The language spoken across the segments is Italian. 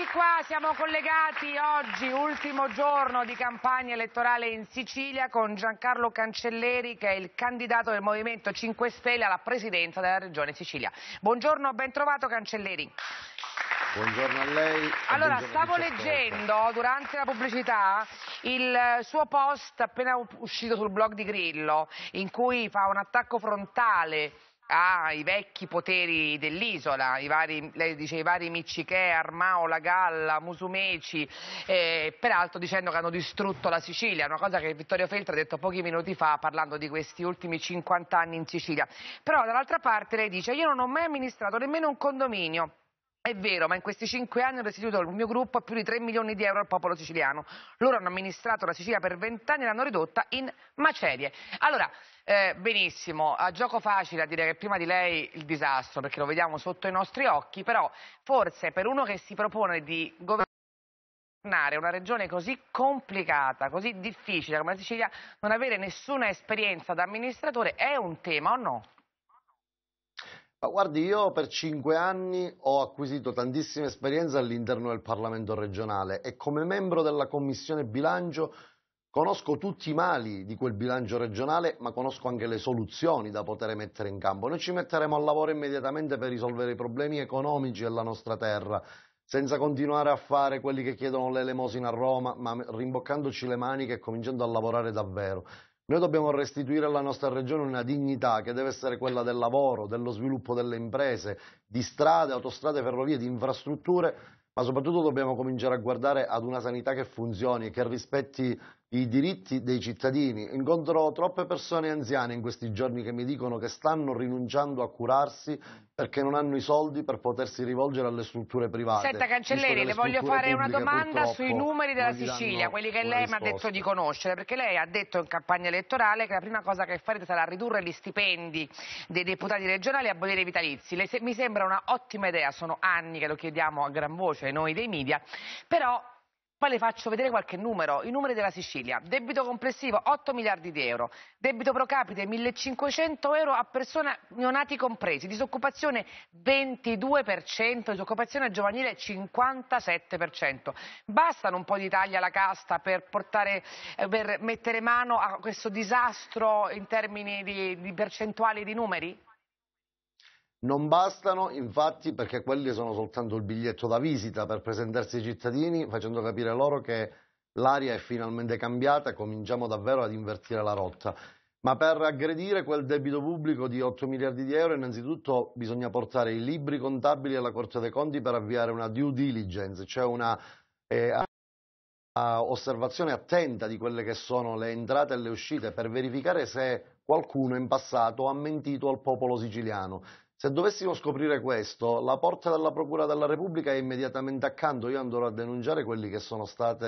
Eccoci qua, siamo collegati oggi, ultimo giorno di campagna elettorale in Sicilia con Giancarlo Cancelleri che è il candidato del Movimento 5 Stelle alla presidenza della Regione Sicilia. Buongiorno, ben trovato Cancelleri. Buongiorno a lei. Allora, stavo leggendo durante la pubblicità il suo post appena uscito sul blog di Grillo in cui fa un attacco frontale ai vecchi poteri dell'isola, lei dice i vari Miccichè, Armao, La Galla, Musumeci, eh, peraltro dicendo che hanno distrutto la Sicilia, una cosa che Vittorio Feltra ha detto pochi minuti fa parlando di questi ultimi 50 anni in Sicilia. Però dall'altra parte lei dice io non ho mai amministrato nemmeno un condominio, è vero, ma in questi cinque anni ho restituito al mio gruppo più di 3 milioni di euro al popolo siciliano. Loro hanno amministrato la Sicilia per vent'anni e l'hanno ridotta in macerie. Allora, eh, benissimo, a gioco facile a dire che prima di lei il disastro, perché lo vediamo sotto i nostri occhi, però forse per uno che si propone di governare una regione così complicata, così difficile come la Sicilia, non avere nessuna esperienza da amministratore è un tema o no? Ma guardi, io per cinque anni ho acquisito tantissima esperienza all'interno del Parlamento regionale e come membro della Commissione Bilancio conosco tutti i mali di quel bilancio regionale, ma conosco anche le soluzioni da poter mettere in campo. Noi ci metteremo al lavoro immediatamente per risolvere i problemi economici della nostra terra, senza continuare a fare quelli che chiedono l'elemosina a Roma, ma rimboccandoci le maniche e cominciando a lavorare davvero. Noi dobbiamo restituire alla nostra regione una dignità che deve essere quella del lavoro, dello sviluppo delle imprese, di strade, autostrade, ferrovie, di infrastrutture, ma soprattutto dobbiamo cominciare a guardare ad una sanità che funzioni, che rispetti i diritti dei cittadini. Incontro troppe persone anziane in questi giorni che mi dicono che stanno rinunciando a curarsi perché non hanno i soldi per potersi rivolgere alle strutture private. Senta Cancelleri, le voglio fare una domanda sui numeri della Sicilia, quelli che lei mi ha detto di conoscere, perché lei ha detto in campagna elettorale che la prima cosa che farete sarà ridurre gli stipendi dei deputati regionali e abolire i vitalizi. mi sembra una ottima idea, sono anni che lo chiediamo a gran voce noi dei media, però poi le faccio vedere qualche numero, i numeri della Sicilia. Debito complessivo 8 miliardi di euro, debito pro capite 1500 euro a persona neonati compresi, disoccupazione 22%, disoccupazione giovanile 57%. Bastano un po' di tagli alla casta per, portare, eh, per mettere mano a questo disastro in termini di, di percentuali di numeri? Non bastano, infatti, perché quelli sono soltanto il biglietto da visita per presentarsi ai cittadini, facendo capire loro che l'aria è finalmente cambiata e cominciamo davvero ad invertire la rotta. Ma per aggredire quel debito pubblico di 8 miliardi di euro, innanzitutto bisogna portare i libri contabili alla Corte dei Conti per avviare una due diligence, cioè una, eh, osservazione attenta di quelle che sono le entrate e le uscite per verificare se qualcuno in passato ha mentito al popolo siciliano. Se dovessimo scoprire questo, la porta della Procura della Repubblica è immediatamente accanto, io andrò a denunciare quelli che sono stati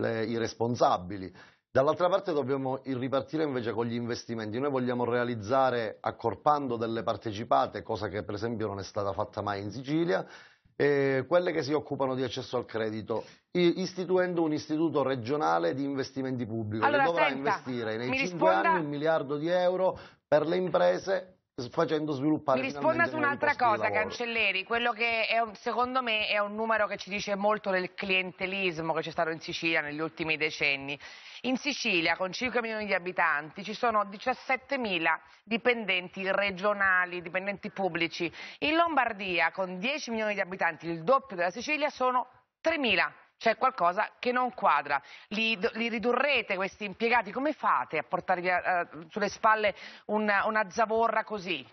i responsabili. Dall'altra parte dobbiamo ripartire invece con gli investimenti, noi vogliamo realizzare accorpando delle partecipate, cosa che per esempio non è stata fatta mai in Sicilia, eh, quelle che si occupano di accesso al credito, istituendo un istituto regionale di investimenti pubblici allora, che dovrà senta, investire nei 5 risponda... anni un miliardo di euro per le imprese facendo sviluppare... Mi risponda su un'altra cosa, Cancelleri, quello che un, secondo me è un numero che ci dice molto del clientelismo che c'è stato in Sicilia negli ultimi decenni. In Sicilia, con 5 milioni di abitanti, ci sono 17 mila dipendenti regionali, dipendenti pubblici. In Lombardia, con 10 milioni di abitanti, il doppio della Sicilia, sono 3 mila c'è qualcosa che non quadra. Li, li, ridurrete questi impiegati? Come fate a portarvi via, uh, sulle spalle una, una zavorra così?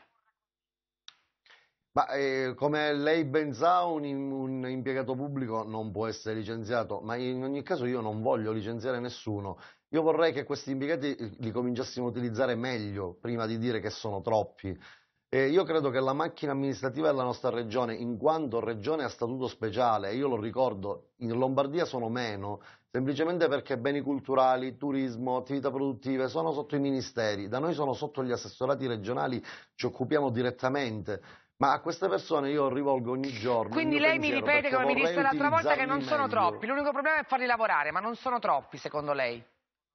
Ma, eh, come lei ben sa, un, un, impiegato pubblico non può essere licenziato, ma in ogni caso io non voglio licenziare nessuno. Io vorrei che questi impiegati li cominciassimo a utilizzare meglio prima di dire che sono troppi. Eh, io credo che la macchina amministrativa della nostra regione, in quanto regione a statuto speciale, io lo ricordo, in Lombardia sono meno, semplicemente perché beni culturali, turismo, attività produttive sono sotto i ministeri, da noi sono sotto gli assessorati regionali, ci occupiamo direttamente. Ma a queste persone io rivolgo ogni giorno. Quindi lei mi ripete, come mi disse l'altra volta, che non sono meglio. troppi. L'unico problema è farli lavorare, ma non sono troppi, secondo lei?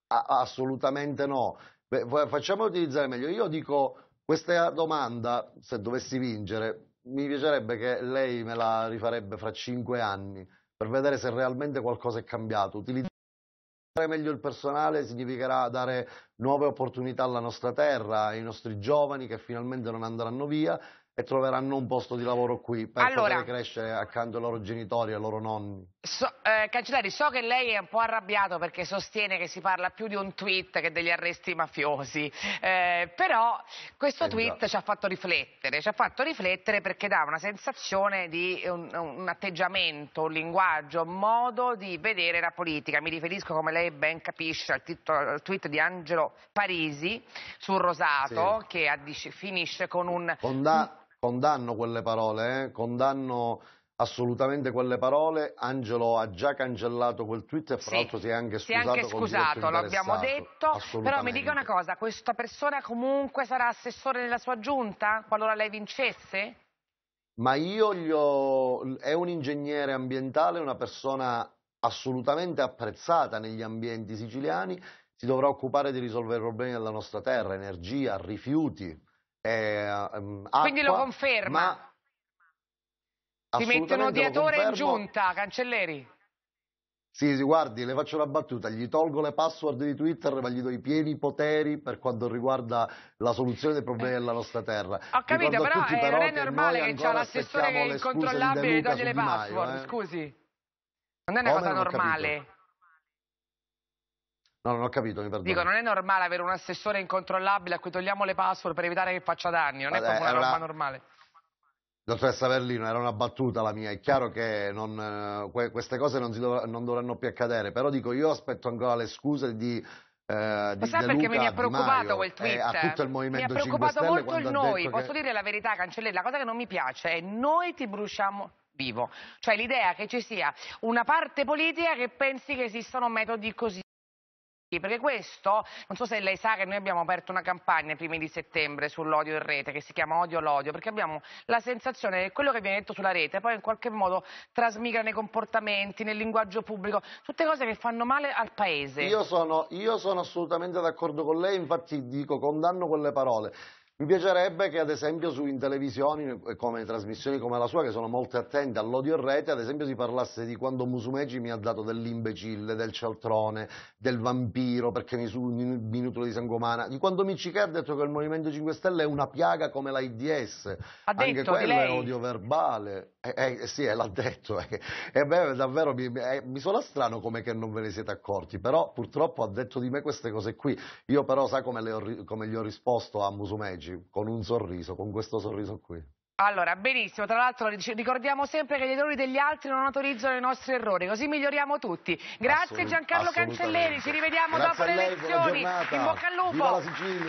Ah, assolutamente no. Beh, facciamo utilizzare meglio. Io dico questa domanda, se dovessi vincere, mi piacerebbe che lei me la rifarebbe fra cinque anni per vedere se realmente qualcosa è cambiato. Utilizzare meglio il personale significherà dare nuove opportunità alla nostra terra, ai nostri giovani che finalmente non andranno via e troveranno un posto di lavoro qui per allora, poter crescere accanto ai loro genitori e ai loro nonni. So, eh, Cancelleri, so che lei è un po' arrabbiato perché sostiene che si parla più di un tweet che degli arresti mafiosi, eh, però questo esatto. tweet ci ha fatto riflettere, ci ha fatto riflettere perché dà una sensazione di un, un, atteggiamento, un linguaggio, un modo di vedere la politica. Mi riferisco, come lei ben capisce, al, titolo, al tweet di Angelo Parisi sul Rosato sì. che a, finisce con un... Onda Condanno quelle parole, eh? condanno assolutamente quelle parole. Angelo ha già cancellato quel tweet e fra sì, l'altro si è anche scusato. Si è anche scusato, l'abbiamo detto. Però mi dica una cosa, questa persona comunque sarà assessore della sua giunta qualora lei vincesse? Ma io gli ho... è un ingegnere ambientale, una persona assolutamente apprezzata negli ambienti siciliani, si dovrà occupare di risolvere i problemi della nostra terra, energia, rifiuti, è, eh, acqua, mm, Quindi lo conferma? Ti mettono diatore in giunta, cancelleri? Sì, sì, guardi, le faccio una battuta, gli tolgo le password di Twitter, ma gli do i pieni poteri per quanto riguarda la soluzione dei problemi della nostra terra. Ho capito, però, tutti, eh, però non è normale che c'è l'assessore che è incontrollabile e toglie le password, Maio, eh? scusi. Non è una Come cosa normale. No, non ho capito, mi perdono. Dico, non è normale avere un assessore incontrollabile a cui togliamo le password per evitare che faccia danni, non Vabbè, è proprio una roba una... normale. Dottoressa Verlino, era una battuta la mia, è chiaro che non, eh, queste cose non, dov non, dovranno più accadere, però dico, io aspetto ancora le scuse di... Eh, Ma sai perché mi ha preoccupato quel tweet? Eh, a tutto il Movimento mi ha preoccupato molto il noi, posso che... dire la verità, Cancelleri, la cosa che non mi piace è noi ti bruciamo vivo, cioè l'idea che ci sia una parte politica che pensi che esistano metodi così. Perché questo, non so se lei sa che noi abbiamo aperto una campagna i primi di settembre sull'odio in rete che si chiama Odio l'odio, perché abbiamo la sensazione che quello che viene detto sulla rete poi in qualche modo trasmigra nei comportamenti, nel linguaggio pubblico, tutte cose che fanno male al paese. Io sono, io sono assolutamente d'accordo con lei, infatti dico condanno quelle parole. Mi piacerebbe che ad esempio su, in televisioni, eh, come trasmissioni come la sua, che sono molto attente all'odio in rete, ad esempio si parlasse di quando Musumeci mi ha dato dell'imbecille, del cialtrone, del vampiro perché mi, su, un minuto di sangue sanguomana, di quando Michichè ha detto che il Movimento 5 Stelle è una piaga come l'AIDS, anche quello è odio verbale. Eh, eh, sì, eh, l'ha detto. E eh. eh, beh, davvero mi, mi suona strano come che non ve ne siete accorti, però purtroppo ha detto di me queste cose qui. Io però sa come, ho, come gli ho risposto a Musumeci? amici con un sorriso, con questo sorriso qui. Allora, benissimo, tra l'altro ricordiamo sempre che gli errori degli altri non autorizzano i nostri errori, così miglioriamo tutti. Grazie Assolut Giancarlo Cancelleri, ci rivediamo Grazie dopo le elezioni. In bocca al lupo!